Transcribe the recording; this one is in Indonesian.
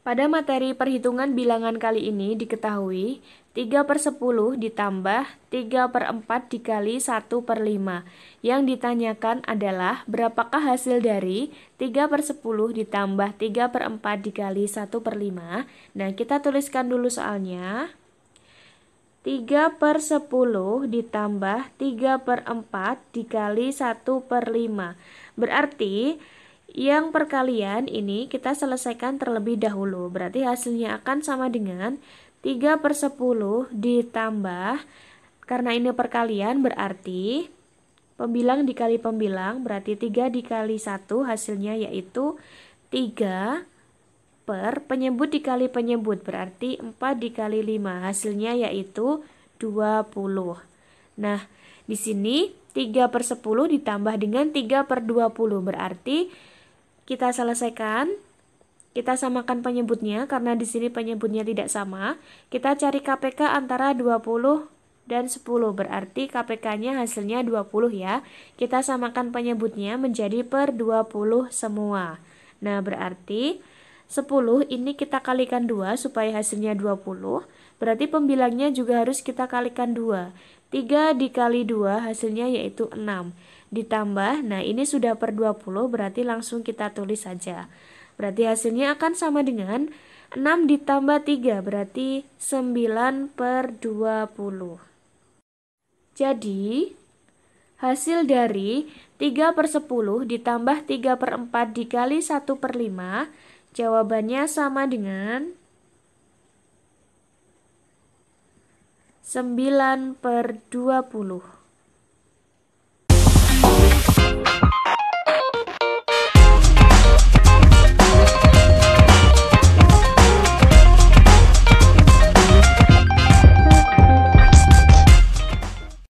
Pada materi perhitungan bilangan kali ini diketahui 3 per 10 ditambah 3 per 4 dikali 1 per 5. Yang ditanyakan adalah berapakah hasil dari 3 per 10 ditambah 3 per 4 dikali 1 per 5. Nah kita tuliskan dulu soalnya. 3 per 10 ditambah 3 per 4 dikali 1 per 5. Berarti yang perkalian ini kita selesaikan terlebih dahulu. Berarti hasilnya akan sama dengan 3 per 10 ditambah. Karena ini perkalian berarti pembilang dikali pembilang. Berarti 3 dikali 1 hasilnya yaitu 3 per penyebut dikali penyebut. Berarti 4 dikali 5 hasilnya yaitu 20. Nah, di sini 3 per 10 ditambah dengan 3 per 20 berarti kita selesaikan. Kita samakan penyebutnya karena di sini penyebutnya tidak sama. Kita cari KPK antara 20 dan 10 berarti KPK-nya hasilnya 20 ya. Kita samakan penyebutnya menjadi per 20 semua. Nah, berarti 10 ini kita kalikan 2 supaya hasilnya 20. Berarti pembilangnya juga harus kita kalikan 2. 3 dikali 2 hasilnya yaitu 6. Ditambah, nah ini sudah per 20 berarti langsung kita tulis saja. Berarti hasilnya akan sama dengan 6 ditambah 3 berarti 9 per 20. Jadi, Hasil dari 3 per 10 ditambah 3 per 4 dikali 1 per 5, jawabannya sama dengan 9 per 20.